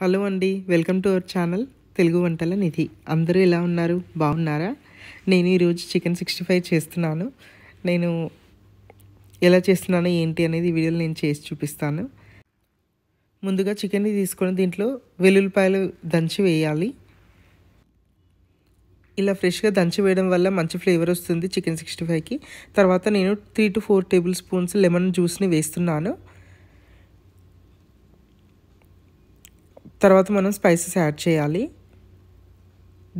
hello అండి welcome to our channel Telugu Vantala Nidhi అందరూ ఎలా ఉన్నారు బాగున్నారా నేను ఈరోజు చికెన్ సిక్స్టీ ఫైవ్ చేస్తున్నాను నేను ఎలా చేస్తున్నాను ఏంటి అనేది వీడియోలో నేను చేసి చూపిస్తాను ముందుగా చికెన్ని తీసుకొని దీంట్లో వెల్లుల్లిపాయలు దంచి వేయాలి ఇలా ఫ్రెష్గా దంచి వేయడం వల్ల మంచి ఫ్లేవర్ వస్తుంది చికెన్ సిక్స్టీ ఫైవ్కి తర్వాత నేను three to four tablespoons lemon జ్యూస్ని వేస్తున్నాను తర్వాత మనం స్పైసెస్ యాడ్ చేయాలి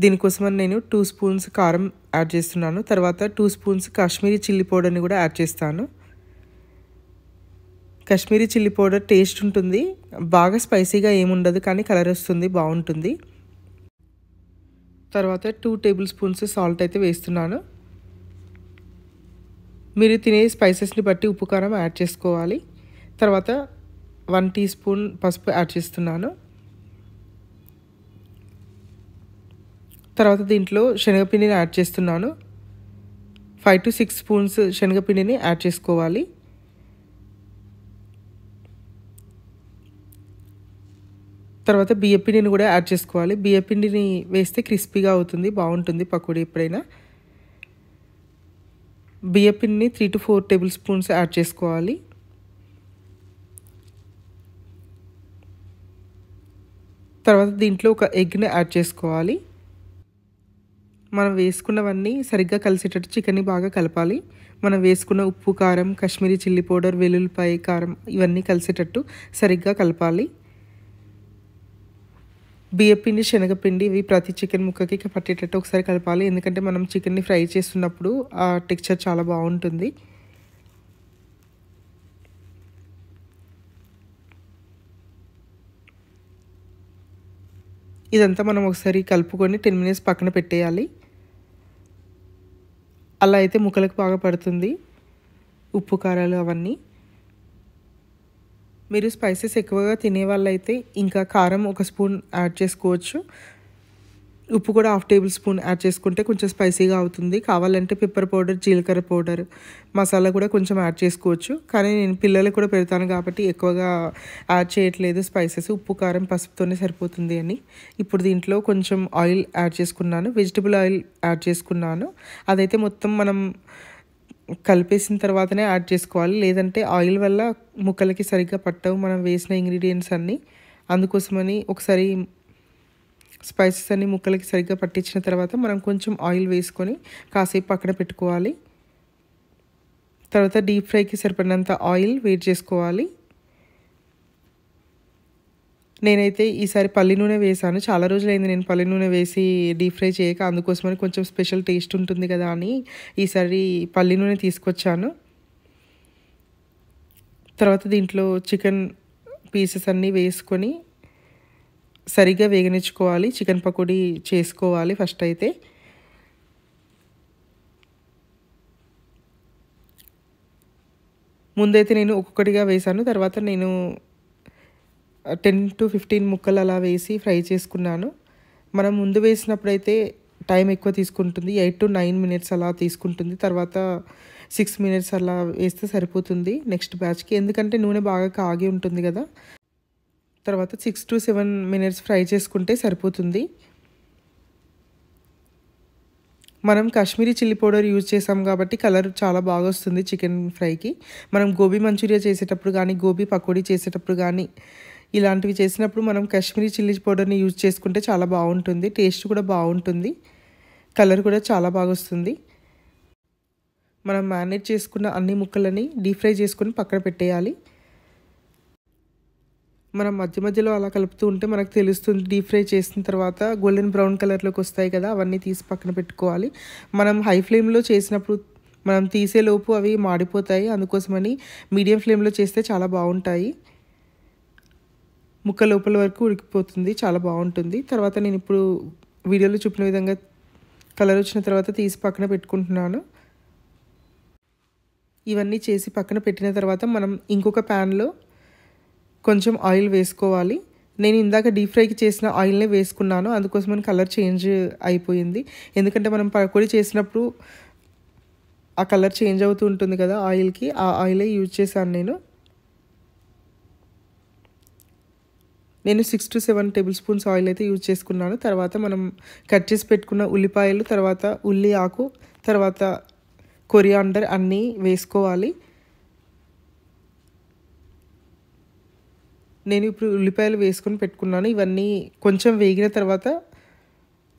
దీనికోసమని నేను టూ స్పూన్స్ కారం యాడ్ చేస్తున్నాను తర్వాత టూ స్పూన్స్ కాశ్మీరీ చిల్లీ పౌడర్ని కూడా యాడ్ చేస్తాను కాశ్మీరీ చిల్లీ పౌడర్ టేస్ట్ ఉంటుంది బాగా స్పైసీగా ఏముండదు కానీ కలర్ వస్తుంది బాగుంటుంది తర్వాత టూ టేబుల్ స్పూన్స్ సాల్ట్ అయితే వేస్తున్నాను మీరు తినే స్పైసెస్ని బట్టి ఉప్పు కారం యాడ్ చేసుకోవాలి తర్వాత వన్ టీ స్పూన్ పసుపు యాడ్ చేస్తున్నాను తర్వాత దీంట్లో శనగపిండిని యాడ్ చేస్తున్నాను ఫైవ్ టు సిక్స్ స్పూన్స్ శనగపిండిని యాడ్ చేసుకోవాలి తర్వాత బియ్యపిండిని కూడా యాడ్ చేసుకోవాలి బియ్యపిండిని వేస్తే క్రిస్పీగా అవుతుంది బాగుంటుంది పకోడీ ఎప్పుడైనా బియ్యపిండిని three to four tablespoons add చేసుకోవాలి తర్వాత దీంట్లో ఒక ఎగ్ని యాడ్ చేసుకోవాలి మనం వేసుకున్నవన్నీ సరిగ్గా కలిసేటట్టు చికెన్ని బాగా కలపాలి మనం వేసుకున్న ఉప్పు కారం కాశ్మీరీ చిల్లీ పౌడర్ వెల్లుల్లిపాయ కారం ఇవన్నీ కలిసేటట్టు సరిగ్గా కలపాలి బియ్యపిండి శనగపిండి ఇవి ప్రతి చికెన్ ముక్కకి పట్టేటట్టు ఒకసారి కలపాలి ఎందుకంటే మనం చికెన్ని ఫ్రై చేస్తున్నప్పుడు ఆ టెక్స్చర్ చాలా బాగుంటుంది ఇదంతా మనం ఒకసారి కలుపుకొని టెన్ మినిట్స్ పక్కన పెట్టేయాలి అలా అయితే ముక్కలకు బాగా పడుతుంది ఉప్పు కారాలు అవన్నీ మీరు స్పైసెస్ ఎక్కువగా తినే వాళ్ళైతే ఇంకా కారం ఒక స్పూన్ యాడ్ చేసుకోవచ్చు ఉప్పు కూడా హాఫ్ టేబుల్ స్పూన్ యాడ్ చేసుకుంటే కొంచెం స్పైసీగా అవుతుంది కావాలంటే పెప్పర్ పౌడర్ జీలకర్ర పౌడర్ మసాలా కూడా కొంచెం యాడ్ చేసుకోవచ్చు కానీ నేను పిల్లలకు కూడా పెడతాను కాబట్టి ఎక్కువగా యాడ్ చేయట్లేదు స్పైసెస్ ఉప్పు కారం పసుపుతోనే సరిపోతుంది అని ఇప్పుడు దీంట్లో కొంచెం ఆయిల్ యాడ్ చేసుకున్నాను వెజిటబుల్ ఆయిల్ యాడ్ చేసుకున్నాను అదైతే మొత్తం మనం కలిపేసిన తర్వాతనే యాడ్ చేసుకోవాలి లేదంటే ఆయిల్ వల్ల ముక్కలకి సరిగ్గా పట్టవు మనం వేసిన ఇంగ్రీడియంట్స్ అన్నీ అందుకోసమని ఒకసారి స్పైసెస్ అన్ని ముక్కలకి సరిగ్గా పట్టించిన తర్వాత మనం కొంచెం ఆయిల్ వేసుకొని కాసేపు అక్కడ పెట్టుకోవాలి తర్వాత డీప్ ఫ్రైకి సరిపడినంత ఆయిల్ వేడి చేసుకోవాలి నేనైతే ఈసారి పల్లి నూనె వేసాను చాలా రోజులైంది నేను పల్లి నూనె వేసి డీప్ ఫ్రై చేయక అందుకోసమని కొంచెం స్పెషల్ టేస్ట్ ఉంటుంది కదా అని ఈసారి పల్లి నూనె తీసుకొచ్చాను తర్వాత దీంట్లో చికెన్ పీసెస్ అన్నీ వేసుకొని సరిగ్గా వేగనిచ్చుకోవాలి చికెన్ పకోడీ చేసుకోవాలి ఫస్ట్ అయితే ముందైతే నేను ఒక్కొక్కటిగా వేశాను తర్వాత నేను టెన్ టు ఫిఫ్టీన్ ముక్కలు అలా వేసి ఫ్రై చేసుకున్నాను మనం ముందు వేసినప్పుడైతే టైం ఎక్కువ తీసుకుంటుంది ఎయిట్ టు నైన్ మినిట్స్ అలా తీసుకుంటుంది తర్వాత సిక్స్ మినిట్స్ అలా వేస్తే సరిపోతుంది నెక్స్ట్ బ్యాచ్కి ఎందుకంటే నూనె బాగా కాగి ఉంటుంది కదా తర్వాత six to seven minutes fry చేసుకుంటే సరిపోతుంది మనం కాశ్మీరీ చిల్లీ పౌడర్ యూజ్ చేసాం కాబట్టి కలర్ చాలా బాగా వస్తుంది చికెన్ ఫ్రైకి మనం గోబీ మంచూరియా చేసేటప్పుడు కానీ గోబీ పకోడీ చేసేటప్పుడు కానీ ఇలాంటివి చేసినప్పుడు మనం కాశ్మీరీ చిల్లీ పౌడర్ని యూజ్ చేసుకుంటే చాలా బాగుంటుంది టేస్ట్ కూడా బాగుంటుంది కలర్ కూడా చాలా బాగా వస్తుంది మనం మ్యారినేట్ చేసుకున్న అన్ని ముక్కలని డీప్ ఫ్రై చేసుకుని పక్కన పెట్టేయాలి మనం మధ్య మధ్యలో అలా కలుపుతూ ఉంటే మనకు తెలుస్తుంది డీప్ ఫ్రై చేసిన తర్వాత గోల్డెన్ బ్రౌన్ కలర్లోకి వస్తాయి కదా అవన్నీ తీసి పక్కన పెట్టుకోవాలి మనం హై ఫ్లేమ్లో చేసినప్పుడు మనం తీసేలోపు అవి మాడిపోతాయి అందుకోసమని మీడియం ఫ్లేమ్లో చేస్తే చాలా బాగుంటాయి ముక్క లోపల వరకు ఉడికిపోతుంది చాలా బాగుంటుంది తర్వాత నేను ఇప్పుడు వీడియోలో చూపిన విధంగా కలర్ వచ్చిన తర్వాత తీసి పక్కన పెట్టుకుంటున్నాను ఇవన్నీ చేసి పక్కన పెట్టిన తర్వాత మనం ఇంకొక ప్యాన్లో కొంచెం ఆయిల్ వేసుకోవాలి నేను ఇందాక డీప్ ఫ్రైకి చేసిన ఆయిల్నే వేసుకున్నాను అందుకోసం కలర్ చేంజ్ అయిపోయింది ఎందుకంటే మనం పకోడీ చేసినప్పుడు ఆ కలర్ చేంజ్ అవుతూ ఉంటుంది కదా ఆయిల్కి ఆ ఆయిలే యూజ్ చేశాను నేను నేను six to seven tablespoons oil అయితే యూజ్ చేసుకున్నాను తర్వాత మనం కట్ చేసి పెట్టుకున్న ఉల్లిపాయలు తర్వాత ఉల్లి ఆకు తర్వాత కొరియాండర్ అన్నీ వేసుకోవాలి నేను ఇప్పుడు ఉల్లిపాయలు వేసుకొని పెట్టుకున్నాను ఇవన్నీ కొంచెం వేగిన తర్వాత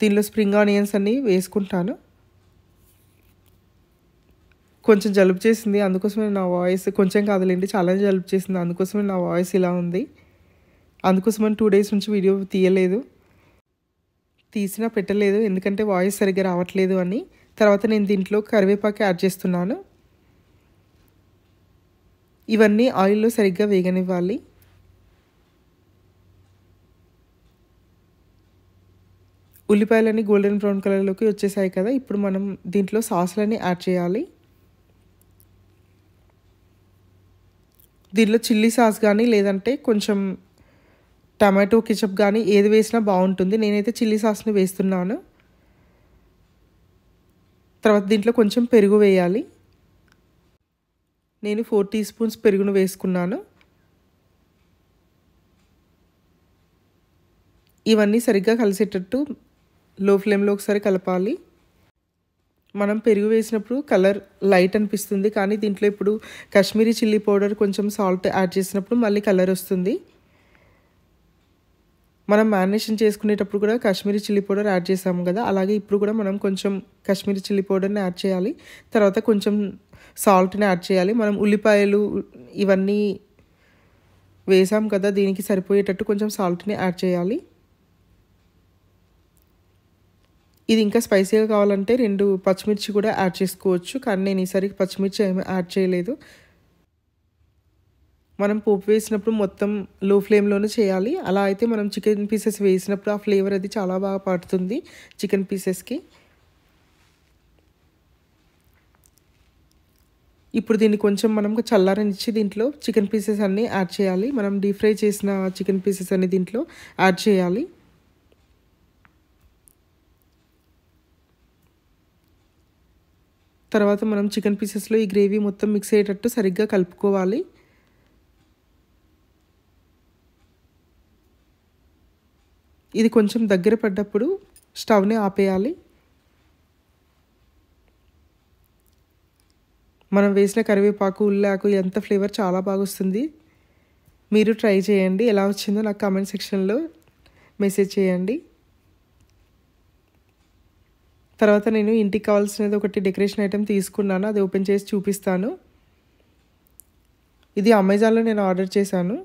దీనిలో స్ప్రింగ్ ఆనియన్స్ అన్నీ వేసుకుంటాను కొంచెం జలుపు చేసింది అందుకోసమే నా వాయిస్ కొంచెం కాదులేండి చాలా జలుపు చేసింది అందుకోసమే నా వాయిస్ ఇలా ఉంది అందుకోసమని టూ డేస్ నుంచి వీడియో తీయలేదు తీసినా పెట్టలేదు ఎందుకంటే వాయిస్ సరిగ్గా రావట్లేదు అని తర్వాత నేను దీంట్లో కరివేపాకు యాడ్ చేస్తున్నాను ఇవన్నీ ఆయిల్లో సరిగ్గా వేగనివ్వాలి ఉల్లిపాయలన్నీ గోల్డెన్ బ్రౌన్ కలర్లోకి వచ్చేసాయి కదా ఇప్పుడు మనం దీంట్లో సాస్లని యాడ్ చేయాలి దీనిలో చిల్లీ సాస్ కానీ లేదంటే కొంచెం టమాటో కిచప్ కానీ ఏది వేసినా బాగుంటుంది నేనైతే చిల్లీ సాస్ని వేస్తున్నాను తర్వాత దీంట్లో కొంచెం పెరుగు వేయాలి నేను ఫోర్ టీ స్పూన్స్ పెరుగును వేసుకున్నాను ఇవన్నీ సరిగ్గా కలిసేటట్టు లో ఫ్లేమ్లో ఒకసారి కలపాలి మనం పెరుగు వేసినప్పుడు కలర్ లైట్ అనిపిస్తుంది కానీ దీంట్లో ఇప్పుడు కాశ్మీరీ చిల్లీ పౌడర్ కొంచెం సాల్ట్ యాడ్ చేసినప్పుడు మళ్ళీ కలర్ వస్తుంది మనం మ్యారినేషన్ చేసుకునేటప్పుడు కూడా కాశ్మీరీ చిల్లీ పౌడర్ యాడ్ చేసాము కదా అలాగే ఇప్పుడు కూడా మనం కొంచెం కాశ్మీరీ చిల్లీ పౌడర్ని యాడ్ చేయాలి తర్వాత కొంచెం సాల్ట్ని యాడ్ చేయాలి మనం ఉల్లిపాయలు ఇవన్నీ వేసాం కదా దీనికి సరిపోయేటట్టు కొంచెం సాల్ట్ని యాడ్ చేయాలి ఇది ఇంకా స్పైసీగా కావాలంటే రెండు పచ్చిమిర్చి కూడా యాడ్ చేసుకోవచ్చు కానీ నేను ఈసారి పచ్చిమిర్చి ఏమీ యాడ్ చేయలేదు మనం పోపు వేసినప్పుడు మొత్తం లో ఫ్లేమ్లోనే చేయాలి అలా అయితే మనం చికెన్ పీసెస్ వేసినప్పుడు ఆ ఫ్లేవర్ అది చాలా బాగా పడుతుంది చికెన్ పీసెస్కి ఇప్పుడు దీన్ని కొంచెం మనం చల్లారనిచ్చి దీంట్లో చికెన్ పీసెస్ అన్నీ యాడ్ చేయాలి మనం డీప్ ఫ్రై చేసిన చికెన్ పీసెస్ అన్ని దీంట్లో యాడ్ చేయాలి తర్వాత మనం చికెన్ పీసెస్లో ఈ గ్రేవీ మొత్తం మిక్స్ అయ్యేటట్టు సరిగ్గా కలుపుకోవాలి ఇది కొంచెం దగ్గర పడ్డప్పుడు స్టవ్ని ఆపేయాలి మనం వేసిన కరివేపాకు ఉల్లాకు ఎంత ఫ్లేవర్ చాలా బాగా వస్తుంది మీరు ట్రై చేయండి ఎలా వచ్చిందో నాకు కామెంట్ సెక్షన్లో మెసేజ్ చేయండి తర్వాత నేను ఇంటికి కావాల్సినది ఒకటి డెకరేషన్ ఐటెం తీసుకున్నాను అది ఓపెన్ చేసి చూపిస్తాను ఇది అమెజాన్లో నేను ఆర్డర్ చేశాను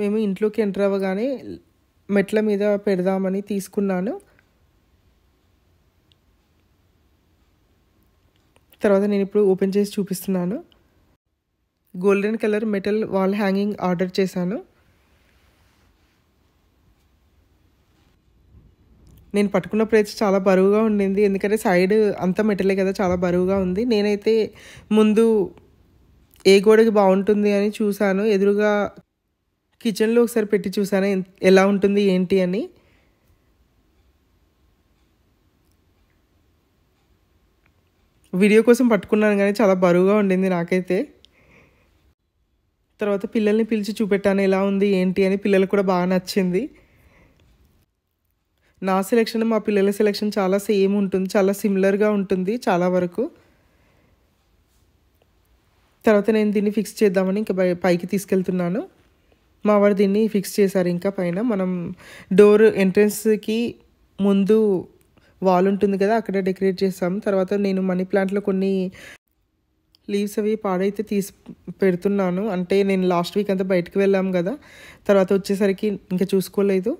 మేము ఇంట్లోకి ఎంటర్ అవ్వగానే మెట్ల మీద పెడదామని తీసుకున్నాను తర్వాత నేను ఇప్పుడు ఓపెన్ చేసి చూపిస్తున్నాను golden colour metal wall hanging order చేశాను నేను పట్టుకున్న అయితే చాలా బరువుగా ఉండింది ఎందుకంటే సైడ్ అంత మెటలే కదా చాలా బరువుగా ఉంది నేనైతే ముందు ఏ గోడకి బాగుంటుంది అని చూశాను ఎదురుగా కిచెన్లో ఒకసారి పెట్టి చూసాను ఎలా ఉంటుంది ఏంటి అని వీడియో కోసం పట్టుకున్నాను కానీ చాలా బరువుగా ఉండింది నాకైతే తర్వాత పిల్లల్ని పిలిచి చూపెట్టాను ఎలా ఉంది ఏంటి అని పిల్లలకు కూడా బాగా నచ్చింది నా సెలెక్షన్ మా పిల్లల సెలెక్షన్ చాలా సేమ్ ఉంటుంది చాలా సిమిలర్గా ఉంటుంది చాలా వరకు తర్వాత నేను దీన్ని ఫిక్స్ చేద్దామని ఇంకా పైకి తీసుకెళ్తున్నాను మా వారు దీన్ని ఫిక్స్ చేశారు ఇంకా పైన మనం డోర్ ఎంట్రన్స్కి ముందు వాల్ ఉంటుంది కదా అక్కడ డెకరేట్ చేస్తాం తర్వాత నేను మనీ ప్లాంట్లో కొన్ని లీవ్స్ అవి పాడైతే తీసి పెడుతున్నాను అంటే నేను లాస్ట్ వీక్ అంతా బయటకు వెళ్ళాం కదా తర్వాత వచ్చేసరికి ఇంకా చూసుకోలేదు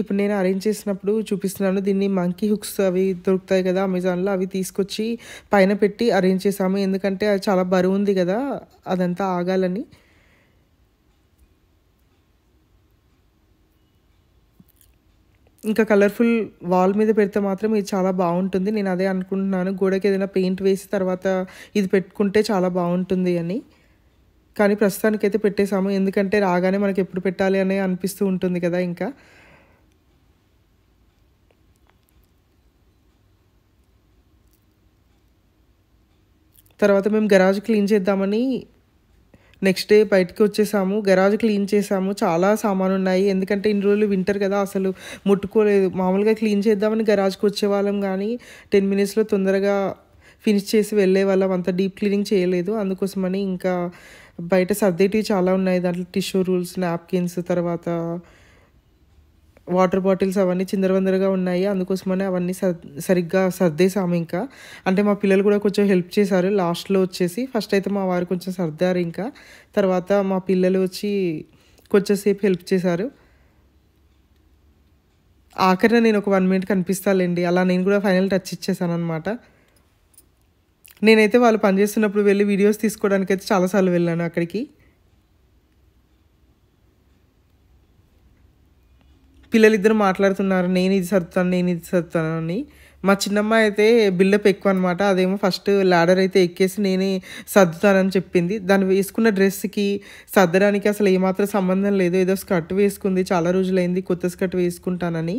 ఇప్పుడు నేను అరేంజ్ చేసినప్పుడు చూపిస్తున్నాను దీన్ని మంకీ హుక్స్ అవి దొరుకుతాయి కదా అమెజాన్లో అవి తీసుకొచ్చి పైన పెట్టి అరేంజ్ చేసాము ఎందుకంటే అది చాలా బరువు ఉంది కదా అదంతా ఆగాలని ఇంకా కలర్ఫుల్ వాల్ మీద పెడితే మాత్రం ఇది చాలా బాగుంటుంది నేను అదే అనుకుంటున్నాను గోడకి ఏదైనా పెయింట్ వేసి తర్వాత ఇది పెట్టుకుంటే చాలా బాగుంటుంది అని కానీ ప్రస్తుతానికైతే పెట్టేశాము ఎందుకంటే రాగానే మనకి ఎప్పుడు పెట్టాలి అనే అనిపిస్తూ ఉంటుంది కదా ఇంకా తర్వాత మేము గరాజ్ క్లీన్ చేద్దామని నెక్స్ట్ డే బయటకు వచ్చేసాము గరాజ్ క్లీన్ చేసాము చాలా సామాను ఉన్నాయి ఎందుకంటే ఇన్ని రోజులు వింటర్ కదా అసలు ముట్టుకోలేదు మామూలుగా క్లీన్ చేద్దామని గరాజ్కి వచ్చేవాళ్ళం కానీ టెన్ మినిట్స్లో తొందరగా ఫినిష్ చేసి వెళ్ళే వాళ్ళం అంత డీప్ క్లీనింగ్ చేయలేదు అందుకోసమని ఇంకా బయట సర్దేటివి చాలా ఉన్నాయి దాంట్లో టిష్యూ రూల్స్ నాప్కిన్స్ తర్వాత వాటర్ బాటిల్స్ అవన్నీ చిందరవందరగా ఉన్నాయి అందుకోసమనే అవన్నీ సరిగ్గా సర్దేశాము ఇంకా అంటే మా పిల్లలు కూడా కొంచెం హెల్ప్ చేశారు లాస్ట్లో వచ్చేసి ఫస్ట్ అయితే మా వారు కొంచెం సర్దారు ఇంకా తర్వాత మా పిల్లలు వచ్చి కొంచెంసేపు హెల్ప్ చేశారు ఆఖరిన నేను ఒక వన్ మినిట్ కనిపిస్తాలేండి అలా నేను కూడా ఫైనల్ టచ్ ఇచ్చేసాను అనమాట నేనైతే వాళ్ళు పనిచేస్తున్నప్పుడు వెళ్ళి వీడియోస్ తీసుకోవడానికి అయితే చాలాసార్లు వెళ్ళాను అక్కడికి పిల్లలు ఇద్దరు మాట్లాడుతున్నారు నేను ఇది సర్దుతాను నేను ఇది సర్దుతాను అని మా చిన్నమ్మాయి అయితే బిల్డప్ ఎక్కువ అనమాట అదేమో ఫస్ట్ లాడర్ అయితే ఎక్కేసి నేనే సర్దుతానని చెప్పింది దాన్ని వేసుకున్న డ్రెస్కి సర్దడానికి అసలు ఏమాత్రం సంబంధం లేదు ఏదో స్కర్ట్ వేసుకుంది చాలా రోజులైంది కొత్త స్కర్ట్ వేసుకుంటానని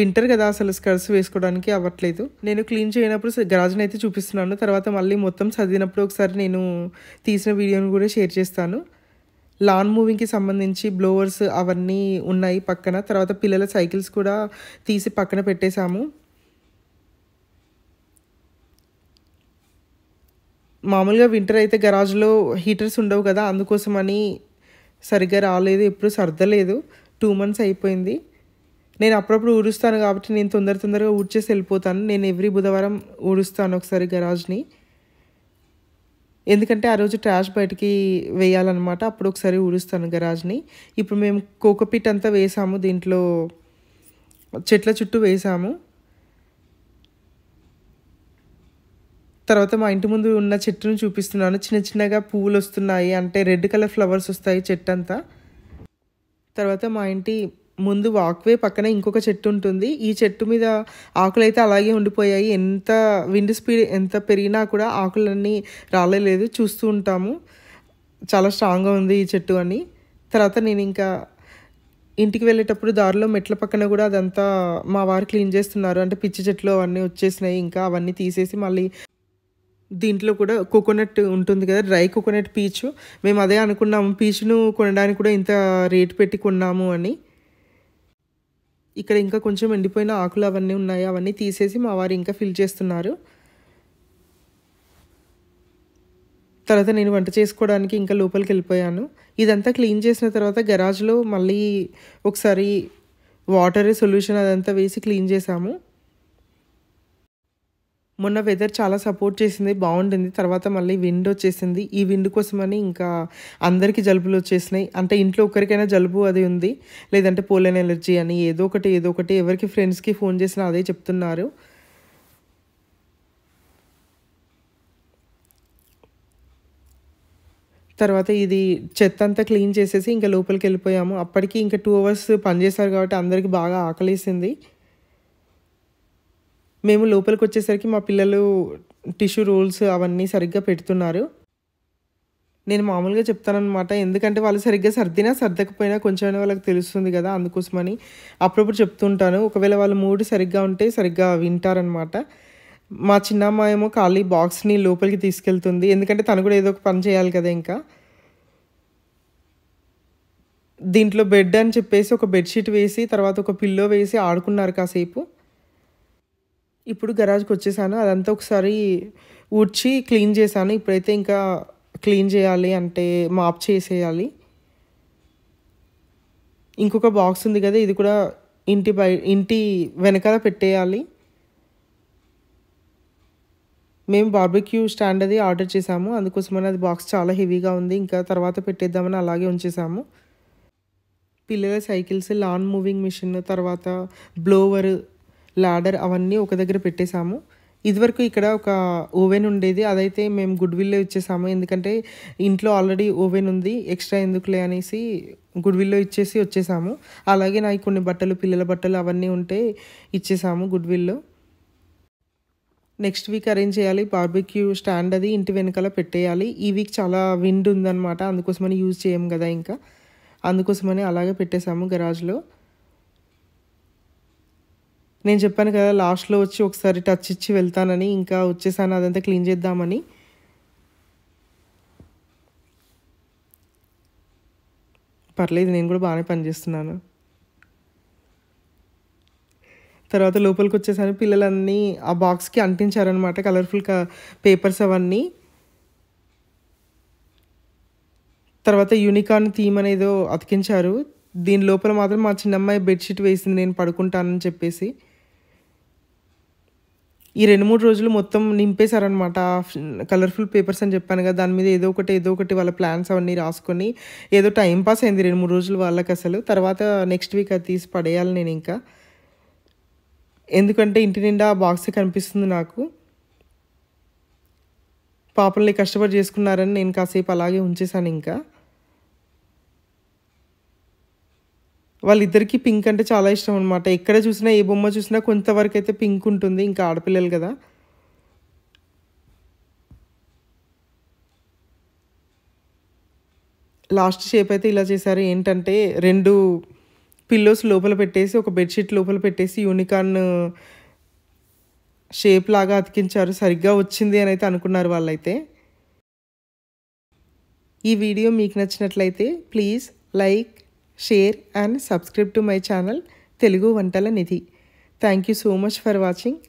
వింటర్ కదా అసలు స్కర్ట్స్ వేసుకోవడానికి అవ్వట్లేదు నేను క్లీన్ చేయనప్పుడు గరాజ్ని అయితే చూపిస్తున్నాను తర్వాత మళ్ళీ మొత్తం చదివినప్పుడు ఒకసారి నేను తీసిన వీడియోని కూడా షేర్ చేస్తాను లాన్ మూవింగ్కి సంబంధించి బ్లోవర్స్ అవన్నీ ఉన్నాయి పక్కన తర్వాత పిల్లల సైకిల్స్ కూడా తీసి పక్కన పెట్టేశాము మామూలుగా వింటర్ అయితే గరాజ్లో హీటర్స్ ఉండవు కదా అందుకోసమని సరిగ్గా రాలేదు ఎప్పుడు సర్దలేదు టూ మంత్స్ అయిపోయింది నేను అప్పుడప్పుడు ఊడుస్తాను కాబట్టి నేను తొందర తొందరగా ఊడ్చేసి వెళ్ళిపోతాను నేను ఎవ్రీ బుధవారం ఊడుస్తాను ఒకసారి గరాజ్ని ఎందుకంటే ఆ రోజు ట్రాష్ బయటికి వేయాలన్నమాట అప్పుడు ఒకసారి ఊడుస్తాను గరాజ్ని ఇప్పుడు మేము కోకోపీట్ అంతా వేసాము దీంట్లో చెట్ల చుట్టూ వేసాము తర్వాత మా ఇంటి ముందు ఉన్న చెట్టును చూపిస్తున్నాను చిన్న చిన్నగా పువ్వులు వస్తున్నాయి అంటే రెడ్ కలర్ ఫ్లవర్స్ వస్తాయి చెట్టు అంతా తర్వాత మా ఇంటి ముందు వాక్వే పక్కన ఇంకొక చెట్టు ఉంటుంది ఈ చెట్టు మీద ఆకులైతే అలాగే ఉండిపోయాయి ఎంత విండ్ స్పీడ్ ఎంత పెరిగినా కూడా ఆకులన్నీ రాలేదు చూస్తూ ఉంటాము చాలా స్ట్రాంగ్గా ఉంది ఈ చెట్టు అని తర్వాత నేను ఇంకా ఇంటికి వెళ్ళేటప్పుడు దారిలో మెట్ల పక్కన కూడా అదంతా మా వారు క్లీన్ చేస్తున్నారు అంటే పిచ్చి చెట్లు అవన్నీ వచ్చేసినాయి ఇంకా అవన్నీ తీసేసి మళ్ళీ దీంట్లో కూడా కోకోనట్ ఉంటుంది కదా డ్రై కోకోనట్ పీచు మేము అదే అనుకున్నాము పీచును కొనడానికి కూడా ఇంత రేటు పెట్టి కొన్నాము అని ఇక్కడ ఇంకా కొంచెం ఎండిపోయిన ఆకులు అవన్నీ ఉన్నాయి అవన్నీ తీసేసి మా వారు ఇంకా ఫిల్ చేస్తున్నారు తర్వాత నేను వంట చేసుకోవడానికి ఇంకా లోపలికి వెళ్ళిపోయాను ఇదంతా క్లీన్ చేసిన తర్వాత గరాజ్లో మళ్ళీ ఒకసారి వాటర్ సొల్యూషన్ అదంతా వేసి క్లీన్ చేసాము మొన్న వెదర్ చాలా సపోర్ట్ చేసింది బాగుండింది తర్వాత మళ్ళీ విండ్ వచ్చేసింది ఈ విండ్ కోసమని ఇంకా అందరికీ జలుబులు వచ్చేసినాయి అంటే ఇంట్లో ఒకరికైనా జలుబు అది ఉంది లేదంటే పోలేని ఎలర్జీ అని ఏదో ఒకటి ఏదో ఒకటి ఎవరికి ఫ్రెండ్స్కి ఫోన్ చేసినా అదే చెప్తున్నారు తర్వాత ఇది చెత్త అంతా క్లీన్ చేసేసి ఇంకా లోపలికి వెళ్ళిపోయాము అప్పటికి ఇంకా టూ అవర్స్ పనిచేశారు కాబట్టి అందరికీ బాగా ఆకలేసింది మేము లోపలికి వచ్చేసరికి మా పిల్లలు టిష్యూ రూల్స్ అవన్నీ సరిగ్గా పెడుతున్నారు నేను మామూలుగా చెప్తానమాట ఎందుకంటే వాళ్ళు సరిగ్గా సర్దినా సర్దకపోయినా కొంచెం వాళ్ళకి తెలుస్తుంది కదా అందుకోసమని అప్పుడప్పుడు చెప్తుంటాను ఒకవేళ వాళ్ళ మూడు సరిగ్గా ఉంటే సరిగ్గా వింటారనమాట మా చిన్నమ్మ ఏమో ఖాళీ బాక్స్ని లోపలికి తీసుకెళ్తుంది ఎందుకంటే తను కూడా ఏదో ఒక పని చేయాలి కదా ఇంకా దీంట్లో బెడ్ అని చెప్పేసి ఒక బెడ్షీట్ వేసి తర్వాత ఒక పిల్లో వేసి ఆడుకున్నారు కాసేపు ఇప్పుడు గరాజ్కి వచ్చేసాను అదంతా ఒకసారి ఊడ్చి క్లీన్ చేశాను ఇప్పుడైతే ఇంకా క్లీన్ చేయాలి అంటే మాప్ చేసేయాలి ఇంకొక బాక్స్ ఉంది కదా ఇది కూడా ఇంటి బయ ఇంటి వెనకాల పెట్టేయాలి మేము బార్బిక్యూ స్టాండ్ అది ఆర్డర్ చేసాము అందుకోసమని అది బాక్స్ చాలా హెవీగా ఉంది ఇంకా తర్వాత పెట్టేద్దామని అలాగే ఉంచేసాము పిల్లల సైకిల్స్ లాన్ మూవింగ్ మిషన్ తర్వాత బ్లోవర్ లాడర్ అవన్నీ ఒక దగ్గర పెట్టేశాము ఇదివరకు ఇక్కడ ఒక ఓవెన్ ఉండేది అదైతే మేము గుడ్ విల్లో ఇచ్చేసాము ఎందుకంటే ఇంట్లో ఆల్రెడీ ఓవెన్ ఉంది ఎక్స్ట్రా ఎందుకులే అనేసి గుడ్ విల్లో ఇచ్చేసి వచ్చేసాము అలాగే నాకు కొన్ని బట్టలు పిల్లల బట్టలు అవన్నీ ఉంటే ఇచ్చేసాము గుడ్ విల్లో నెక్స్ట్ వీక్ అరేంజ్ చేయాలి బార్బెక్యూ స్టాండ్ అది ఇంటి వెనకాల పెట్టేయాలి ఈ వీక్ చాలా విండ్ ఉందన్నమాట అందుకోసమని యూజ్ చేయం కదా ఇంకా అందుకోసమని అలాగే పెట్టేశాము గరాజ్లో నేను చెప్పాను కదా లాస్ట్లో వచ్చి ఒకసారి టచ్ ఇచ్చి వెళ్తానని ఇంకా వచ్చేసాను అదంతా క్లీన్ చేద్దామని పర్లేదు నేను కూడా బాగానే పనిచేస్తున్నాను తర్వాత లోపలికి వచ్చేసాను పిల్లలన్నీ ఆ బాక్స్కి అంటించారనమాట కలర్ఫుల్ పేపర్స్ అవన్నీ తర్వాత యూనికార్న్ థీమ్ అనేదో అతికించారు దీని లోపల మాత్రం మా చిన్నమ్మాయి బెడ్షీట్ వేసింది నేను పడుకుంటానని చెప్పేసి ఈ రెండు మూడు రోజులు మొత్తం నింపేశారనమాట కలర్ఫుల్ పేపర్స్ అని చెప్పాను కదా దాని మీద ఏదో ఒకటి ఏదో ఒకటి వాళ్ళ ప్లాన్స్ అవన్నీ రాసుకొని ఏదో టైం పాస్ అయింది రెండు మూడు రోజులు వాళ్ళకి అసలు తర్వాత నెక్స్ట్ వీక్ అది తీసి పడేయాలి నేను ఇంకా ఎందుకంటే ఇంటి నిండా బాక్స్ కనిపిస్తుంది నాకు పాపల్ని కష్టపడి చేసుకున్నారని నేను కాసేపు అలాగే ఉంచేసాను ఇంకా వాళ్ళిద్దరికీ పింక్ అంటే చాలా ఇష్టం అనమాట ఎక్కడ చూసినా ఏ బొమ్మ చూసినా కొంతవరకు అయితే పింక్ ఉంటుంది ఇంకా ఆడపిల్లలు కదా లాస్ట్ షేప్ అయితే ఇలా చేశారు ఏంటంటే రెండు పిల్లోస్ లోపల పెట్టేసి ఒక బెడ్షీట్ లోపల పెట్టేసి యూనికార్న్ షేప్ లాగా అతికించారు సరిగ్గా వచ్చింది అని అయితే అనుకున్నారు వాళ్ళైతే ఈ వీడియో మీకు నచ్చినట్లయితే please like share and subscribe to my channel Telugu Vantala Nidhi thank you so much for watching